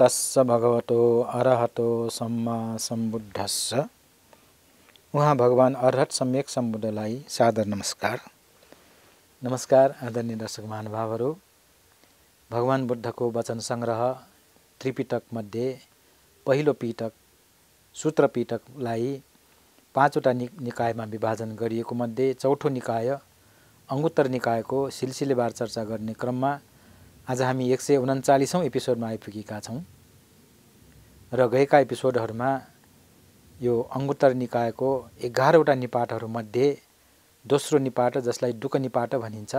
तस्स भगवतो अरहतो सम्मा सम्बुद्धस्स उहाँ भगवान् अर्हत सम्यक सम्बुद्धलाई सादर नमस्कार नमस्कार आदरणीय दर्शक महानुभावहरू भगवान् बुद्धको वचन सङ्ग्रह त्रिपिटकमध्ये पहिलो पिटक सूत्र पिटकलाई पाँचवटा नि निकायमा विभाजन गरिएको मध्ये चौथो निकाय अङ्गुत्तर निकायको सिलसिलेवार चर्चा गर्ने क्रममा आज हामी एक सय उन्चालिसौँ एपिसोडमा आइपुगेका छौँ र गएका एपिसोडहरूमा यो अङ्गुत्तर निकायको एघारवटा निपाटहरूमध्ये दोस्रो निपाट जसलाई डुक निपाट भनिन्छ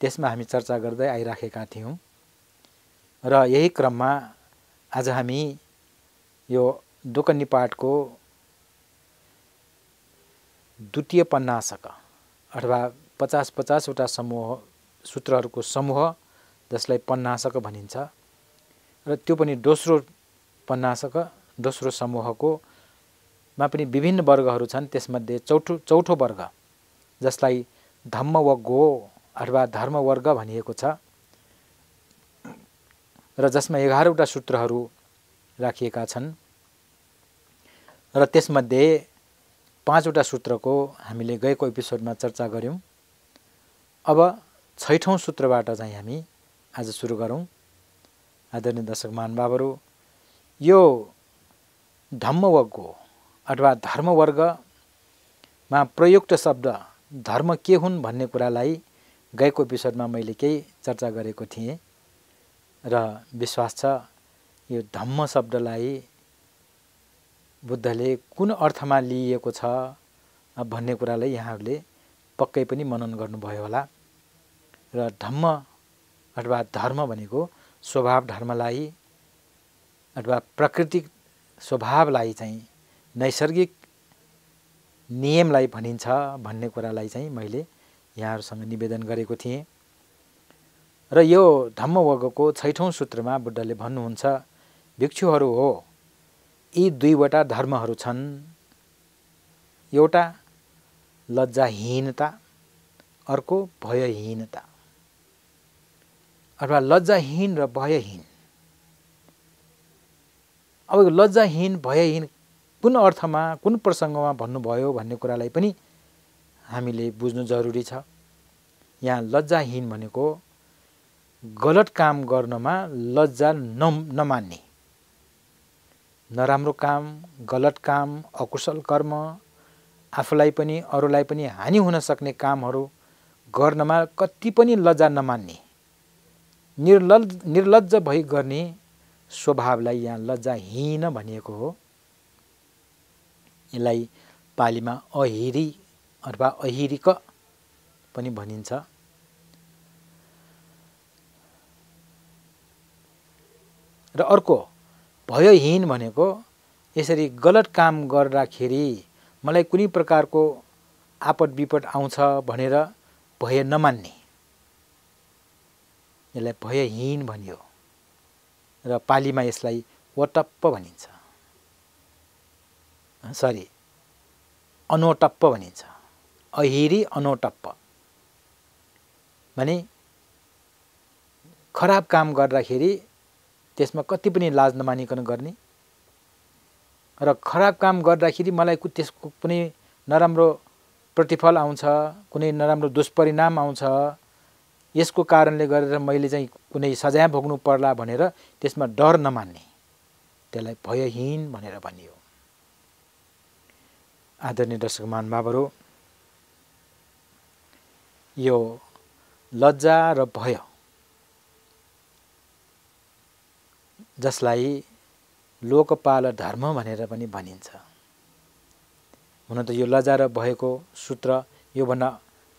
त्यसमा हामी चर्चा गर्दै आइराखेका थियौँ र यही क्रममा आज हामी यो डुक निपाटको द्वितीय पन्नासक अथवा पचास पचासवटा समूह सूत्रहरूको समूह जसलाई पन्नासक भनिन्छ र त्यो पनि दोस्रो पन्नासक दोस्रो समूहकोमा पनि विभिन्न वर्गहरू छन् त्यसमध्ये चौथो चौथो वर्ग जसलाई धम्म वा गो अथवा धर्मवर्ग भनिएको छ र जसमा एघारवटा सूत्रहरू राखिएका छन् र त्यसमध्ये पाँचवटा सूत्रको हामीले गएको एपिसोडमा चर्चा गऱ्यौँ अब छैठौँ सूत्रबाट चाहिँ हामी आज सुरु गरौँ आदरणीय दर्शक महानुभावहरू यो धम्मवर्गो अथवा धर्मवर्गमा प्रयुक्त शब्द धर्म के हुन् भन्ने कुरालाई गएको एपिसोडमा मैले केही चर्चा गरेको थिएँ र विश्वास छ यो धम्म शब्दलाई बुद्धले कुन अर्थमा लिइएको छ भन्ने कुरालाई यहाँहरूले पक्कै पनि मनन गर्नुभयो होला र धम्म अथवा धर्म भनेको स्वभाव धर्मलाई अथवा प्राकृतिक स्वभावलाई चाहिँ नैसर्गिक नियमलाई भनिन्छ भन्ने कुरालाई चाहिँ मैले यहाँहरूसँग निवेदन गरेको थिएँ र यो धम्मवर्गको छैठौँ सूत्रमा बुद्धले भन्नुहुन्छ भिक्षुहरू हो यी दुईवटा धर्महरू छन् एउटा लज्जाहीनता अर्को भयहीनता अथवा लज्जाहीन र भयहीन अब लज्जाहीन भयहीन कुन अर्थमा कुन प्रसङ्गमा भन्नुभयो भन्ने कुरालाई पनि हामीले बुझ्नु जरुरी छ यहाँ लज्जाहीन भनेको गलत काम गर्नमा लज्जा न नमान्ने नराम्रो काम गलत काम अकुशल कर्म आफूलाई पनि अरूलाई पनि हानि हुन सक्ने कामहरू गर्नमा कति पनि लज्जा नमान्ने निर्लज निर्लज्ज भई गर्ने स्वभावलाई यहाँ लज्जाहीन भनिएको हो यसलाई पालीमा अहिरी अथवा अहिरिक पनि भनिन्छ र अर्को भयहीन भनेको यसरी गलत काम गर्दाखेरि मलाई कुनै प्रकारको आपद विपद आउँछ भनेर भय नमान्ने यसलाई भयहीन भनियो र पालीमा यसलाई वटप्प भनिन्छ सरी अनोटप्प भनिन्छ अहिरी अनोटप्प भने खराब काम गर्दाखेरि त्यसमा कति पनि लाज नमानिकन गर्ने र खराब काम गर्दाखेरि मलाई त्यसको कुनै नराम्रो प्रतिफल आउँछ कुनै नराम्रो दुष्परिणाम आउँछ यसको कारणले गरेर मैले चाहिँ कुनै सजाय भोग्नु पर्ला भनेर त्यसमा डर नमान्ने त्यसलाई भयहीन भनेर भनियो आदरणीय दर्शक महानुभावहरू यो लज्जा र भय जसलाई लोकपाल धर्म भनेर पनि भनिन्छ हुन त यो लज्जा र भयको सूत्र योभन्दा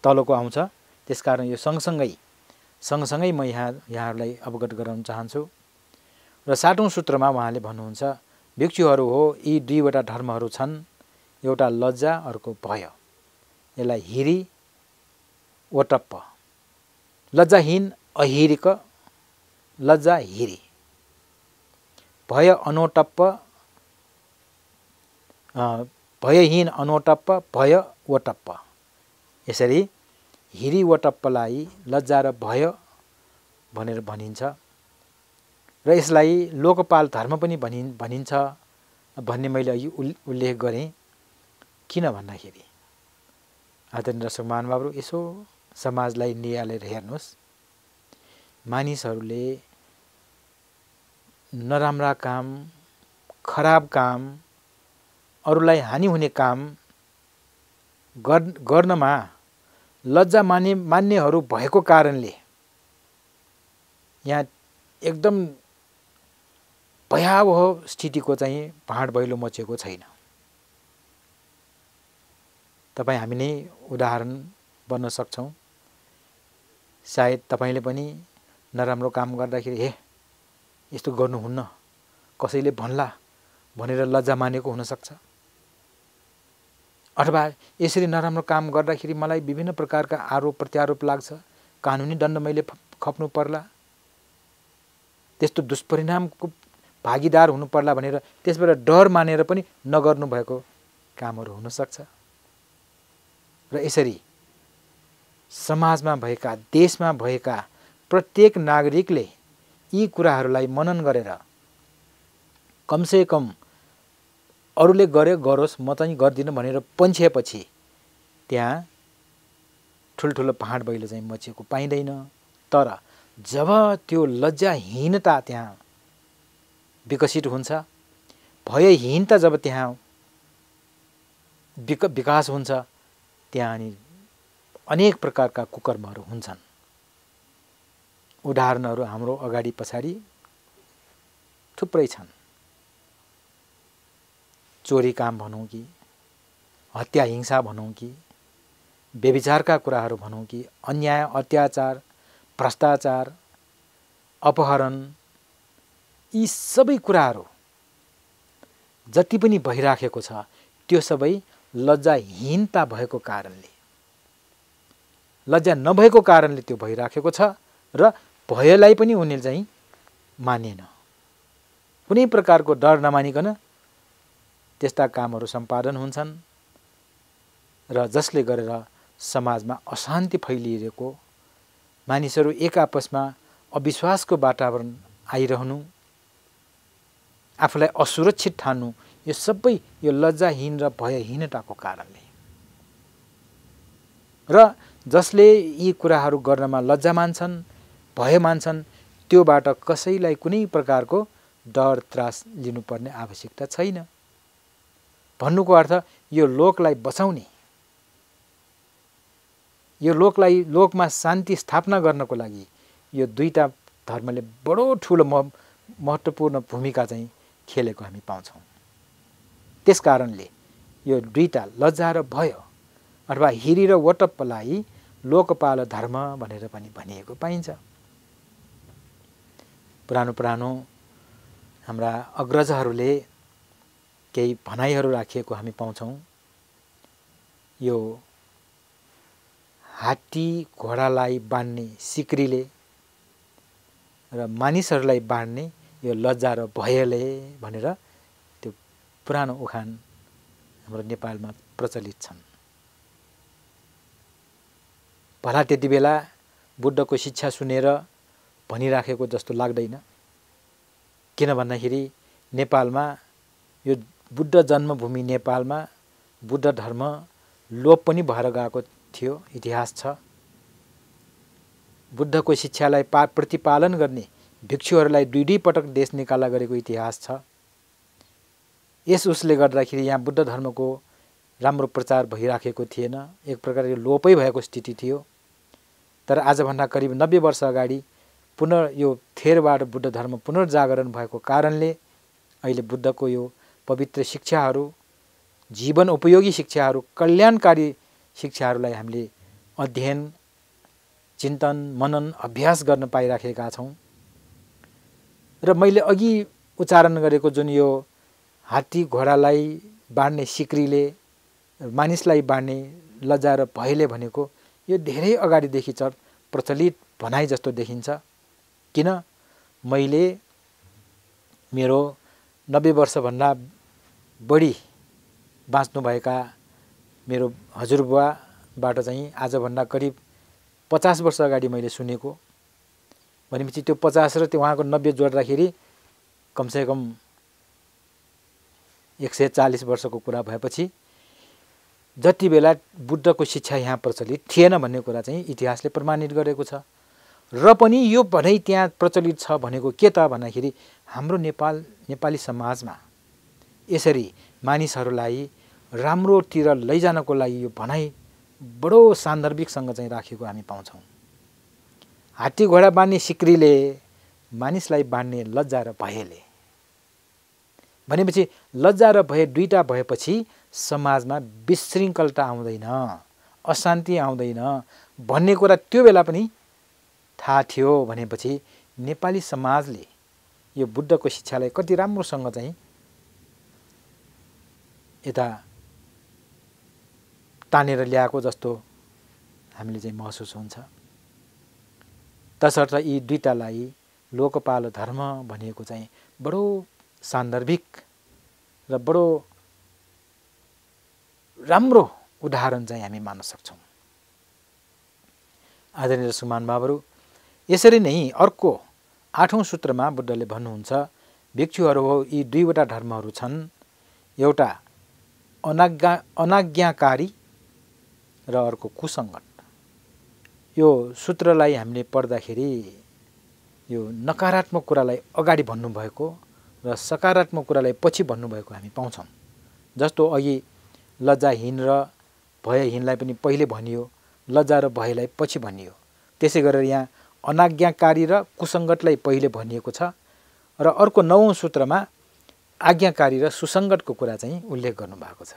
तलको आउँछ त्यसकारण यो सँगसँगै सँगसँगै म यहाँ यहाँहरूलाई अवगत गराउन चाहन्छु र सातौँ सूत्रमा उहाँले भन्नुहुन्छ भिक्षुहरू हो यी दुईवटा धर्महरू छन् एउटा लज्जा अर्को भय यसलाई हिरी ओटप्प लज्जाहीन अहिरिक लज्जा हिरी भय अनोटप्प भयहीन अनोटप्प भय ओटप्प यसरी हिरिवटप्पलाई लज्जा र भय भनेर भनिन्छ र यसलाई लोकपाल धर्म पनि भनि भनिन्छ भन्ने मैले अघि उल्लेख गरेँ किन भन्दाखेरि आदरणीय सुमान महानुभावहरू यसो समाजलाई निहालेर हेर्नुहोस् मानिसहरूले नराम्रा काम खराब काम अरूलाई हानि हुने काम गर् गर्नमा लज्जा माने मान्नेहरू भएको कारणले यहाँ एकदम भयावह स्थितिको चाहिँ भाँड भैलो मचेको छैन तपाईँ हामी नै उदाहरण बन्न सक्छौँ सायद तपाईँले पनि नराम्रो काम गर्दाखेरि हे यस्तो गर्नुहुन्न कसैले भन्ला भनेर लज्जा मानेको हुनसक्छ अथवा यसरी नराम्रो काम गर्दाखेरि मलाई विभिन्न प्रकारका आरोप प्रत्यारोप लाग्छ कानुनी दण्ड मैले खप्नु पर्ला त्यस्तो दुष्परिणामको भागीदार हुनु पर्ला भनेर त्यसबाट डर मानेर पनि नगर्नु नगर्नुभएको कामहरू हुनसक्छ र यसरी समाजमा भएका देशमा भएका प्रत्येक नागरिकले यी कुराहरूलाई मनन गरेर कमसेकम कम अरूले गर्यो गरोस् म चाहिँ गर्दिनँ भनेर पन्छिएपछि त्यहाँ ठुल्ठुलो पहाड बैलो चाहिँ मचिएको पाइँदैन तर जब त्यो लज्जाहीनता त्यहाँ विकसित हुन्छ भयहीनता जब त्यहाँ विक विकास हुन्छ त्यहाँ अनि अनेक प्रकारका कुकर्महरू हुन्छन् उदाहरणहरू हाम्रो अगाडि पछाडि थुप्रै छन् चोरी काम भनौँ कि हत्या हिंसा भनौँ कि व्यविचारका कुराहरू भनौँ कि अन्याय अत्याचार भ्रष्टाचार अपहरण यी सबै कुराहरू जति पनि भइराखेको छ त्यो सबै लज्जाहीनता भएको कारणले लज्जा नभएको कारणले त्यो भइराखेको छ र भयलाई पनि उनीहरूले चाहिँ मानेन कुनै प्रकारको डर नमानिकन त्यस्ता कामहरू सम्पादन हुन्छन् र जसले गरेर समाजमा अशान्ति फैलिएको मानिसहरू एक आपसमा अविश्वासको वातावरण आइरहनु आफूलाई असुरक्षित ठान्नु यो सबै यो लज्जाहीन र भयहीनताको कारणले र जसले यी कुराहरू गर्नमा लज्जा मान्छन् भय मान्छन् त्योबाट कसैलाई कुनै प्रकारको डर त्रास लिनुपर्ने आवश्यकता छैन भन्नुको अर्थ यो लोकलाई बचाउने यो लोकलाई लोकमा शान्ति स्थापना गर्नको लागि यो दुईवटा धर्मले बडो ठुलो म महत्त्वपूर्ण भूमिका चाहिँ खेलेको हामी पाउँछौँ त्यस कारणले यो दुईवटा लज्जा र भय अथवा हिरी र वटप्पलाई लोकपाल धर्म भनेर पनि भनिएको पाइन्छ पुरानो पुरानो हाम्रा अग्रजहरूले केही भनाइहरू राखिएको हामी पाउँछौँ यो हात्ती घोडालाई बाँड्ने सिक्रीले र मानिसहरूलाई बाँड्ने यो लज्जा र भयले भनेर त्यो पुरानो उखान हाम्रो नेपालमा प्रचलित छन् भला त्यति बेला बुद्धको शिक्षा सुनेर भनिराखेको जस्तो लाग्दैन किन भन्दाखेरि नेपालमा यो बुद्ध जन्मभूमि नेपालमा बुद्ध धर्म लोप पनि भएर गएको थियो इतिहास छ बुद्धको शिक्षालाई पा प्रतिपालन गर्ने भिक्षुहरूलाई दुई दुई पटक देश निकाला गरेको इतिहास छ यस उसले गर्दाखेरि यहाँ बुद्ध धर्मको राम्रो प्रचार भइराखेको थिएन एक प्रकारको लोपै भएको स्थिति थियो तर आजभन्दा करिब नब्बे वर्ष अगाडि पुनः यो थेरबाट बुद्ध धर्म पुनर्जागरण भएको कारणले अहिले बुद्धको यो पवित्र शिक्षाहरू जीवन उपयोगी शिक्षाहरू कल्याणकारी शिक्षाहरूलाई हामीले अध्ययन चिन्तन मनन अभ्यास गर्न पाइराखेका छौँ र मैले अघि उच्चारण गरेको जुन यो हात्ती घोडालाई बाँड्ने सिक्रीले मानिसलाई बाँड्ने लज्जा र भयले भनेको यो धेरै अगाडिदेखि चल प्रचलित भनाइ जस्तो देखिन्छ किन मैले मेरो नब्बे वर्षभन्दा बढी बाँच्नुभएका मेरो हजुरबुवाबाट चाहिँ आजभन्दा करिब पचास वर्ष अगाडि मैले सुनेको भनेपछि त्यो पचास र त्यो उहाँको नब्बे जोड्दाखेरि कमसेकम एक सय चालिस वर्षको कुरा भएपछि जति बेला बुद्धको शिक्षा यहाँ प्रचलित थिएन भन्ने कुरा चाहिँ इतिहासले प्रमाणित गरेको छ र पनि यो भनै त्यहाँ प्रचलित छ भनेको के त भन्दाखेरि हाम्रो नेपाल नेपाली समाजमा यसरी मानिसहरूलाई राम्रोतिर लैजानको लागि यो भनाइ बडो सान्दर्भिकसँग चाहिँ राखेको हामी पाउँछौँ हात्ती घोडा बाँड्ने सिक्रीले मानिसलाई बाँड्ने लज्जा र भयले भनेपछि लज्जा र भय दुईवटा भएपछि समाजमा विशृङ्खलता आउँदैन अशान्ति आउँदैन भन्ने कुरा त्यो बेला पनि थाहा थियो भनेपछि नेपाली समाजले यो बुद्धको शिक्षालाई कति राम्रोसँग चाहिँ यता तानेर ल्याएको जस्तो हामीले चाहिँ महसुस हुन्छ तसर्थ यी दुईवटालाई लोकपाल धर्म भनिएको चाहिँ बडो सान्दर्भिक र बडो राम्रो उदाहरण चाहिँ हामी मान्न सक्छौँ आदरणीय सुमान बाबुहरू यसरी नै अर्को आठौँ सूत्रमा बुद्धले भन्नुहुन्छ भिक्षुहरू हो यी दुईवटा धर्महरू छन् एउटा अनाज्ञा अनाज्ञाकारी र अर्को कुसङ्गत यो सूत्रलाई हामीले पढ्दाखेरि यो नकारात्मक कुरालाई अगाडि भन्नुभएको र सकारात्मक कुरालाई पछि भन्नुभएको हामी पाउँछौँ जस्तो अघि लज्जाहीन र भयहीनलाई पनि पहिले भनियो लज्जा र भयलाई पछि भनियो त्यसै गरेर यहाँ अनाज्ञाकारी र कुसङ्गतलाई पहिले भनिएको छ र अर्को नौ सूत्रमा आज्ञाकारी र सुसङ्गतको कुरा चाहिँ उल्लेख गर्नुभएको छ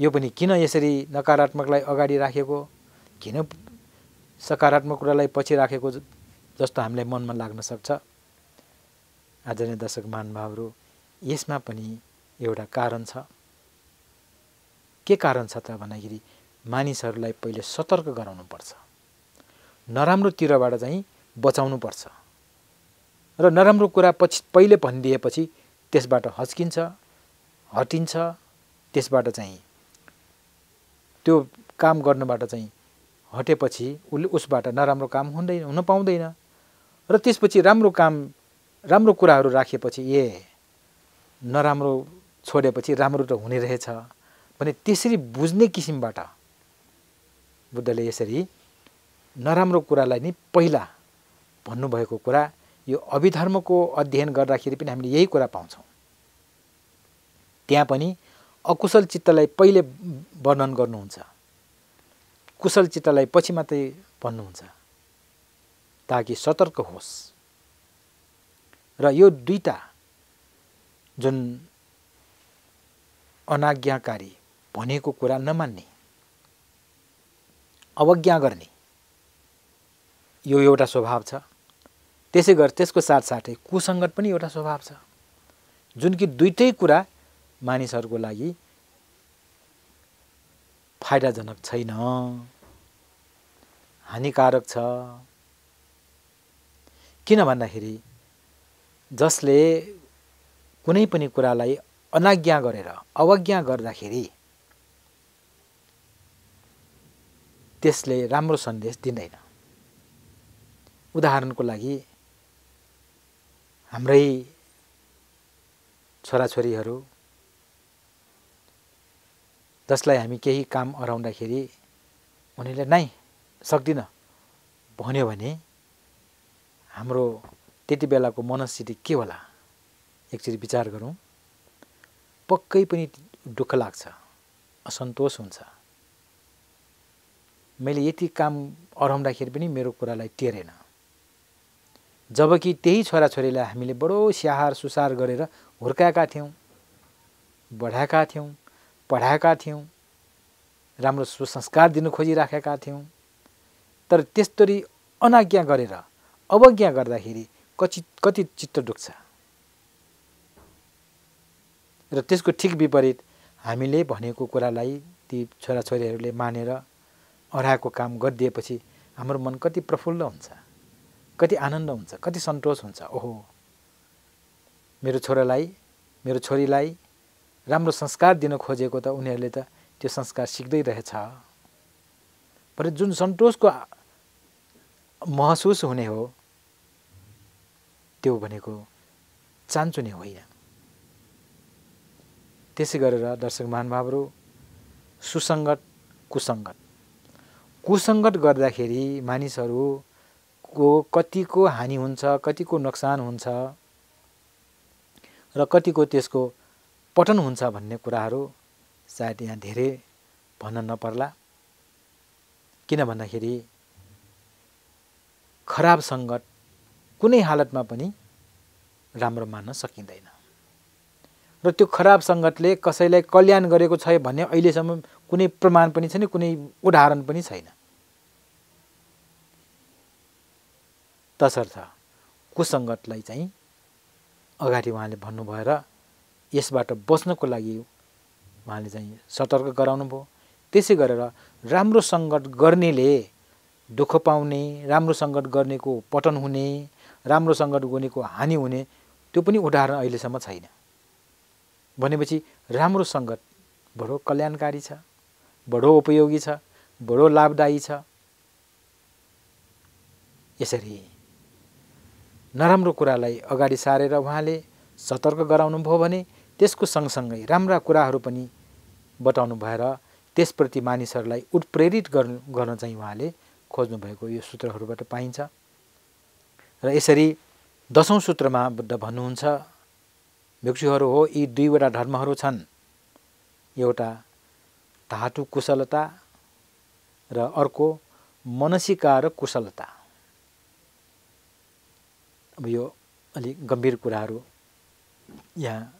यो पनि किन यसरी नकारात्मकलाई अगाडि राखेको किन सकारात्मक कुरालाई पछि राखेको जस्तो हामीलाई मनमा लाग्न सक्छ आदरणीय दर्शक महानुभावहरू यसमा पनि एउटा कारण छ के कारण छ त भन्दाखेरि मानिसहरूलाई पहिले सतर्क गराउनुपर्छ नराम्रोतिरबाट चाहिँ बचाउनुपर्छ र नराम्रो कुरा पछि पहिले भनिदिएपछि त्यसबाट हस्किन्छ हटिन्छ त्यसबाट चाहिँ त्यो काम गर्नबाट चाहिँ हटेपछि उसले उसबाट नराम्रो काम हुँदैन हुन पाउँदैन र त्यसपछि राम्रो काम राम्रो कुराहरू राखेपछि ए नराम्रो छोडेपछि राम्रो त हुने रहेछ भने त्यसरी बुझ्ने किसिमबाट बुद्धले यसरी नराम्रो कुरालाई नि पहिला भन्नुभएको कुरा यो अभिधर्मको अध्ययन गर्दाखेरि पनि हामीले यही कुरा पाउँछौँ त्यहाँ पनि अकुशल चित्तलाई पहिले वर्णन गर्नुहुन्छ कुशल चित्तलाई पछि मात्रै भन्नुहुन्छ ताकि सतर्क होस् र यो दुईवटा जुन अनाज्ञाकारी भनेको कुरा नमान्ने अवज्ञा गर्ने यो एउटा स्वभाव छ त्यसै गरेर त्यसको साथसाथै कुसङ्गत पनि एउटा स्वभाव छ जुन कि दुइटै कुरा मानिसहरूको लागि फाइदाजनक छैन हानिकारक छ किन भन्दाखेरि जसले कुनै पनि कुरालाई अनाज्ञा गरेर अवज्ञा गर्दाखेरि त्यसले राम्रो सन्देश दिँदैन उदाहरणको लागि हाम्रै छोराछोरीहरू जसलाई हामी केही काम अराउँदाखेरि उनीहरूले नै सक्दिनँ भन्यो भने हाम्रो त्यति बेलाको मनस्थिति के होला एकचोटि विचार गरौँ पक्कै पनि दुःख लाग्छ असन्तोष हुन्छ मैले यति काम अराउँदाखेरि पनि मेरो कुरालाई टेरेन जबकि त्यही छोराछोरीलाई हामीले बडो स्याहार सुसार गरेर हुर्काएका थियौँ बढाएका थियौँ पढाएका थियौँ राम्रो सुसंस्कार दिनु खोजिराखेका थियौँ तर त्यस्तरी अनाज्ञा गरेर अवज्ञा गर्दाखेरि कति कति चित्त डुक्छ र त्यसको ठिक विपरीत हामीले भनेको कुरालाई ती छोराछोरीहरूले मानेर अढाएको काम गरिदिएपछि हाम्रो मन कति प्रफुल्ल हुन्छ कति आनन्द हुन्छ कति सन्तोष हुन्छ ओहो मेरो छोरालाई मेरो छोरीलाई राम्रो संस्कार दिन खोजेको त उनीहरूले त त्यो संस्कार सिक्दै रहेछ पर जुन सन्तोषको महसुस हुने हो त्यो भनेको चान्चुने होइन त्यसै गरेर दर्शक महानुभावहरू सुसङ्गत कुसङ्गत कुसङ्गत गर्दाखेरि मानिसहरू को कतिको हानि हुन्छ कतिको नोक्सान हुन्छ र कतिको त्यसको पठन हुन्छ भन्ने कुराहरू सायद यहाँ धेरै भन्न नपर्ला किन भन्दाखेरि खराब सङ्गत कुनै हालतमा पनि राम्रो मान्न सकिँदैन र त्यो खराब सङ्गतले कसैलाई कल्याण गरेको छ भन्ने अहिलेसम्म कुनै प्रमाण पनि छैन कुनै उदाहरण पनि छैन तसर्थ कुसङ्गतलाई चाहिँ अगाडि उहाँले भन्नुभयो र यसबाट बस्नको लागि उहाँले चाहिँ सतर्क गराउनु भयो त्यसै गरेर राम्रो सङ्गत गर्नेले दुःख पाउने राम्रो सङ्गत गर्नेको पतन हुने राम्रो सङ्गत गर्नेको हानि हुने त्यो पनि उदाहरण अहिलेसम्म छैन भनेपछि राम्रो सङ्गत बडो कल्याणकारी छ बडो उपयोगी छ बडो लाभदायी छ यसरी नराम्रो कुरालाई अगाडि सारेर उहाँले सतर्क गराउनुभयो भने त्यसको सँगसँगै राम्रा कुराहरू पनि बताउनु भएर त्यसप्रति मानिसहरूलाई उत्प्रेरित गर्नु गर्न चाहिँ उहाँले खोज्नुभएको यो सूत्रहरूबाट पाइन्छ र यसरी दसौँ सूत्रमा बुद्ध भन्नुहुन्छ भिक्षुहरू हो यी दुईवटा धर्महरू छन् एउटा धातु कुशलता र अर्को मनसिका र कुशलता अब यो अलिक गम्भीर कुराहरू यहाँ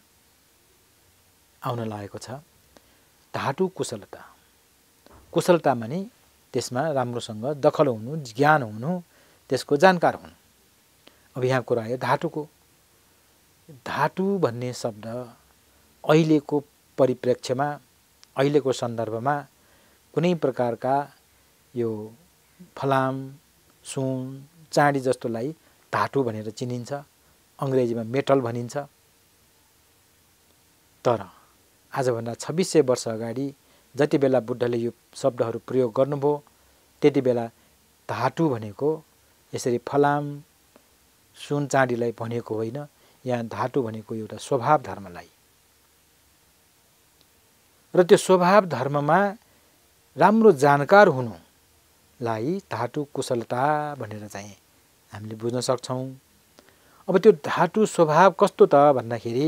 आउन लागेको छ धाटु कुशलता कुशलता माने त्यसमा राम्रोसँग दखल हुनु ज्ञान हुनु त्यसको जानकार हुनु अब यहाँ कुरा आयो धाटुको धाटु भन्ने शब्द अहिलेको परिप्रेक्ष्यमा अहिलेको सन्दर्भमा कुनै प्रकारका यो फलाम सुन चाँडी जस्तोलाई धातु भनेर चिनिन्छ अङ्ग्रेजीमा मेटल भनिन्छ तर आजभन्दा छब्बिस सय वर्ष अगाडि जति बेला बुद्धले यो शब्दहरू प्रयोग गर्नुभयो त्यति बेला धातु भनेको यसरी फलाम सुन चाँडीलाई भनेको होइन यहाँ धातु भनेको एउटा स्वभाव धर्मलाई र त्यो स्वभाव धर्ममा राम्रो जानकार हुनुलाई धातु कुशलता भनेर चाहिँ हामीले बुझ्न सक्छौँ अब त्यो धातु स्वभाव कस्तो त भन्दाखेरि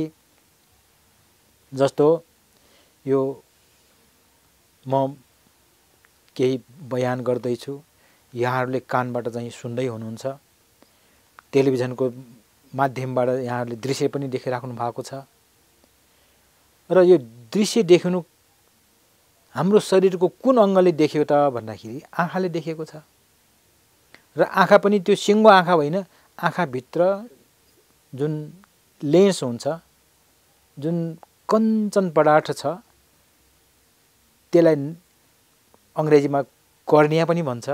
जस्तो यो म केही बयान गर्दैछु यहाँहरूले कानबाट चाहिँ सुन्दै हुनुहुन्छ टेलिभिजनको माध्यमबाट यहाँहरूले दृश्य पनि देखिराख्नु भएको छ र यो दृश्य देख्नु हाम्रो शरीरको कुन अङ्गले देख्यो त भन्दाखेरि आँखाले देखेको छ र आँखा पनि त्यो सिङ्गो आँखा होइन आँखाभित्र जुन लेन्स हुन्छ जुन कञ्चन पदार्थ छ त्यसलाई अङ्ग्रेजीमा कर्णिया पनि भन्छ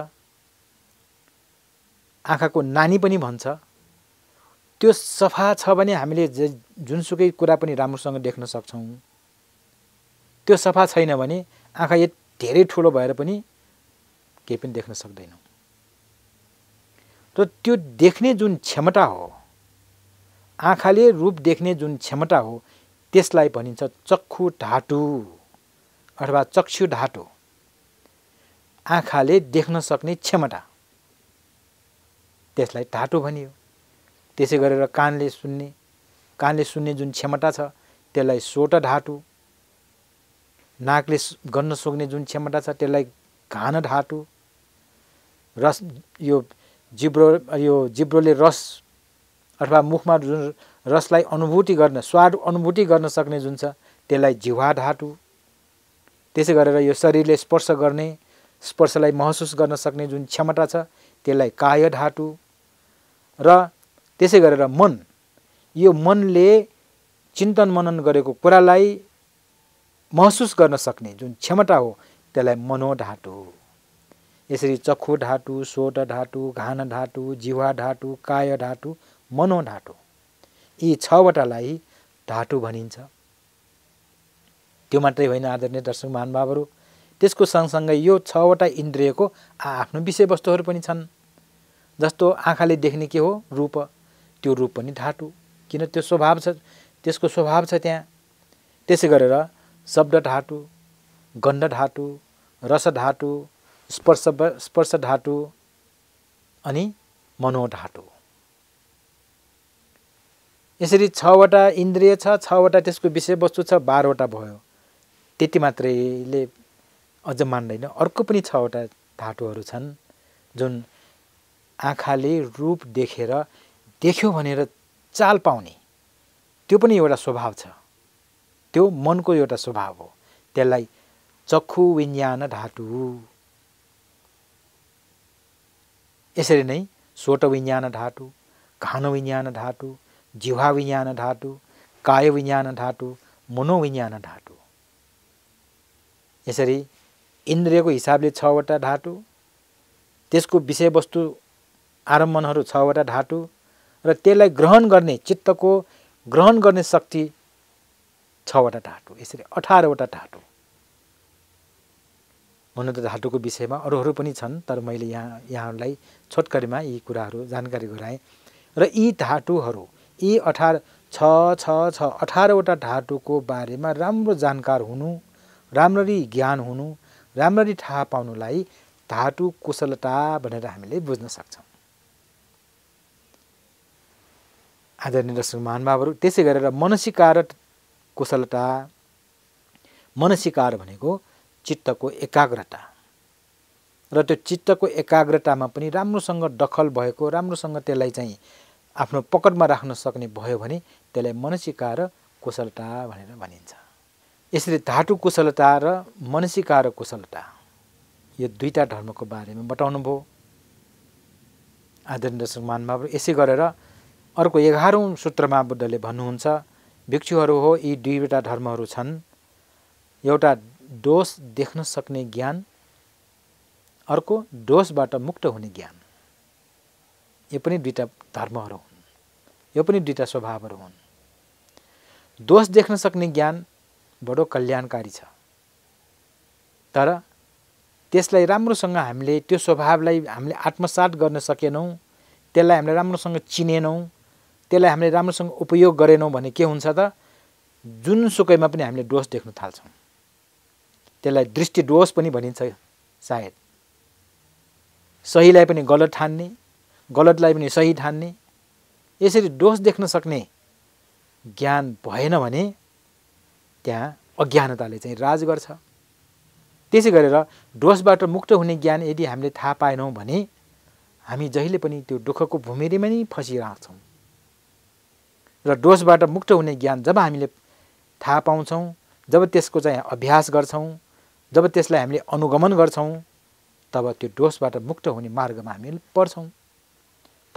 आँखाको नानी पनि भन्छ त्यो सफा छ भने हामीले जे जुनसुकै कुरा पनि राम्रोसँग देख्न सक्छौँ त्यो सफा छैन भने आँखा यति धेरै ठुलो भएर पनि केही पनि देख्न सक्दैनौँ र त्यो देख्ने जुन क्षमता हो आँखाले रूप देख्ने जुन क्षमता हो त्यसलाई भनिन्छ चक्खु ढाटु अथवा चक्षु ढाटो आँखाले देख्न सक्ने क्षमता त्यसलाई ढाटो भनियो त्यसै गरेर कानले सुन्ने कानले सुन्ने जुन क्षमता छ त्यसलाई सोट ढाटु नाकले गर्न सक्ने जुन क्षमता छ त्यसलाई घान ढाटु रस यो जिब्रो यो जिब्रोले रस अथवा मुखमा जुन रसलाई अनुभूति गर्न स्वाद अनुभूति गर्न सक्ने जुन छ त्यसलाई जिवा धातु त्यसै गरेर यो शरीरले स्पर्श गर्ने स्पर्शलाई महसुस गर्न सक्ने जुन क्षमता छ त्यसलाई काय धातु र त्यसै गरेर मन यो मनले चिन्तन मनन गरेको कुरालाई महसुस गर्न सक्ने जुन क्षमता हो त्यसलाई मनोधातु यसरी चक्षु धातु सोट धातु घान धातु जिवा धातु काय धातु मनो धातु यी छवटालाई ढाटु भनिन्छ त्यो मात्रै होइन आदरणीय दर्शक महानुभावहरू त्यसको सँगसँगै यो छवटा इन्द्रियको आआफ्नो विषयवस्तुहरू पनि छन् जस्तो आँखाले देख्ने के हो रूप त्यो रूप पनि धातु किन त्यो स्वभाव छ त्यसको स्वभाव छ त्यहाँ त्यसै गरेर शब्द धातु गन्ध धातु रस धातु स्पर्श स्पर्श धातु अनि मनोधातु यसरी छवटा इन्द्रिय छ छवटा त्यसको विषयवस्तु छ बाह्रवटा भयो त्यति मात्रैले अझ मान्दैन अर्को पनि छवटा धातुहरू छन् जुन आँखाले रूप देखेर देख्यो भनेर चाल पाउने त्यो पनि एउटा स्वभाव छ त्यो मनको एउटा स्वभाव हो त्यसलाई चक्खु विज्ञान धातु यसरी नै सोट विज्ञान धातु घान विज्ञान धातु जिह्वा विज्ञान धातु काय विज्ञान धातु मनोविज्ञान धातु यसरी इन्द्रियको हिसाबले छवटा धातु त्यसको विषयवस्तु आरम्भनहरू छवटा धातु र त्यसलाई ग्रहण गर्ने चित्तको ग्रहण गर्ने शक्ति छवटा धातु यसरी अठारवटा धातु हुन त धातुको विषयमा अरूहरू पनि छन् तर मैले यहाँ यहाँहरूलाई छोटकरीमा यी कुराहरू जानकारी गराएँ र यी धातुहरू यी अठार छ छ छ अठारवटा धातुको बारेमा राम्रो जानकार हुनु राम्ररी ज्ञान हुनु राम्ररी थाहा पाउनुलाई धाटु कुशलता भनेर हामीले बुझ्न सक्छौँ आदरणीय दर्शक महानुभावहरू त्यसै गरेर मनसिकार कुशलता मनसिकार भनेको चित्तको एकाग्रता र त्यो चित्तको एकाग्रतामा पनि राम्रोसँग दखल भएको राम्रोसँग त्यसलाई चाहिँ आफ्नो पकडमा राख्न सक्ने भयो भने त्यसलाई मनसिका र कुशलता भनेर भनिन्छ यसरी धाटु कुशलता र मनसिका र कुशलता यो दुईवटा धर्मको बारेमा बताउनु भयो आदरणीय सम्मानमा महानुभाव यसै गरेर अर्को एघारौँ सूत्रमा बुद्धले भन्नुहुन्छ भिक्षुहरू हो यी दुईवटा धर्महरू छन् एउटा दोष देख्न सक्ने ज्ञान अर्को दोषबाट मुक्त हुने ज्ञान यो पनि दुईवटा धर्महरू हुन् यो पनि दुईवटा स्वभावहरू हुन् दोष देख्न सक्ने ज्ञान बडो कल्याणकारी छ तर त्यसलाई राम्रोसँग हामीले त्यो स्वभावलाई हामीले आत्मसात गर्न सकेनौँ त्यसलाई हामीले राम्रोसँग चिनेनौँ त्यसलाई हामीले राम्रोसँग उपयोग गरेनौँ भने के हुन्छ त जुनसुकैमा पनि हामीले दोष देख्न थाल्छौँ त्यसलाई दृष्टिडोष पनि भनिन्छ सायद सहीलाई पनि गलत ठान्ने गलतलाई पनि सही ठान्ने यसरी दोष देख्न सक्ने ज्ञान भएन भने त्यहाँ अज्ञानताले चाहिँ राज गर्छ त्यसै गरेर दोषबाट मुक्त हुने ज्ञान यदि हामीले थाहा पाएनौँ भने हामी जहिले पनि त्यो दुःखको भूमिरीमा नै फसिरहेछौँ र दोषबाट मुक्त हुने ज्ञान जब हामीले थाहा पाउँछौँ जब त्यसको चाहिँ अभ्यास गर्छौँ जब त्यसलाई हामीले अनुगमन गर्छौँ तब त्यो डोषबाट मुक्त हुने मार्गमा हामी पर्छौँ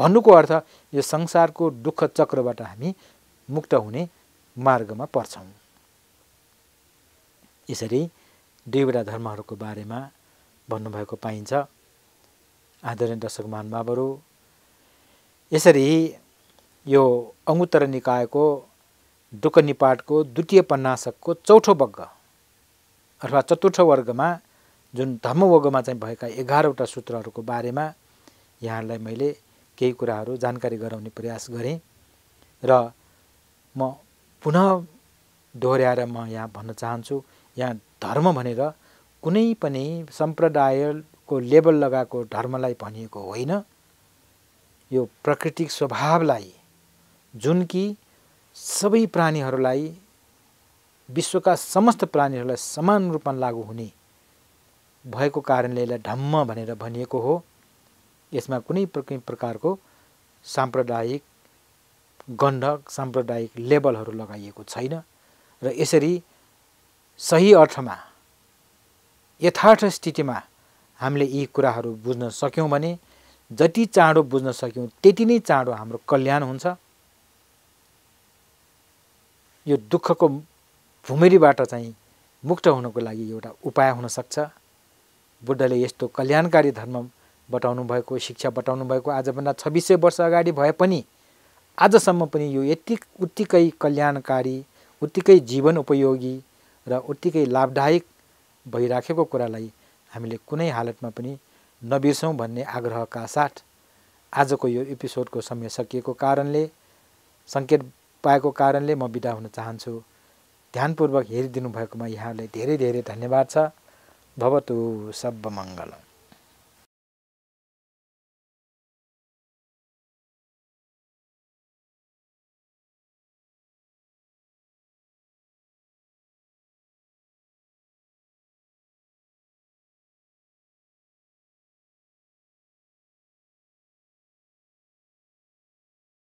भन्नुको अर्थ यो संसारको दुःख चक्रबाट हामी मुक्त हुने मार्गमा पर्छौँ यसरी दुईवटा धर्महरूको बारेमा भन्नुभएको पाइन्छ आदरणीय दर्शक महानुभावहरू यसरी यो अङ्गुत्तर निकायको दुःख निपाटको द्वितीय पन्नासकको चौथो बग्ग अथवा चतुर्थ वर्गमा जुन धर्मवर्गमा चाहिँ भएका एघारवटा सूत्रहरूको बारेमा यहाँहरूलाई मैले केही कुराहरू जानकारी गराउने प्रयास गरेँ र म पुनः दोहोऱ्याएर म यहाँ भन्न चाहन्छु यहाँ धर्म भनेर कुनै पनि सम्प्रदायको लेबल लगाएको धर्मलाई भनिएको होइन यो प्राकृतिक स्वभावलाई जुन कि सबै प्राणीहरूलाई विश्वका समस्त प्राणीहरूलाई समान रूपमा लागू हुने भएको कारणले यसलाई ढम्म भनेर भनिएको हो यसमा कुनै प्रकारको साम्प्रदायिक गण्डक साम्प्रदायिक लेबलहरू लगाइएको छैन र यसरी सही अर्थमा यथार्थ स्थितिमा हामीले यी कुराहरू बुझ्न सक्यौँ भने जति चाँडो बुझ्न सक्यौँ त्यति नै चाँडो हाम्रो कल्याण हुन्छ यो दुःखको भुमेरीबाट चाहिँ मुक्त हुनको लागि एउटा उपाय हुनसक्छ बुद्धले यस्तो कल्याणकारी धर्म बताउनु भएको शिक्षा बताउनु भएको आजभन्दा छब्बिसै वर्ष अगाडि भए पनि आजसम्म पनि यो यति उत्तिकै कल्याणकारी उत्तिकै जीवन उपयोगी र उत्तिकै लाभदायक भइराखेको कुरालाई हामीले कुनै हालतमा पनि नबिर्सौँ भन्ने आग्रहका साथ आजको यो एपिसोडको समय सकिएको कारणले सङ्केत पाएको कारणले म बिदा हुन चाहन्छु ध्यानपूर्वक हेरिदिनु भएकोमा यहाँलाई धेरै धेरै धन्यवाद छ भवतु सब मङ्गलम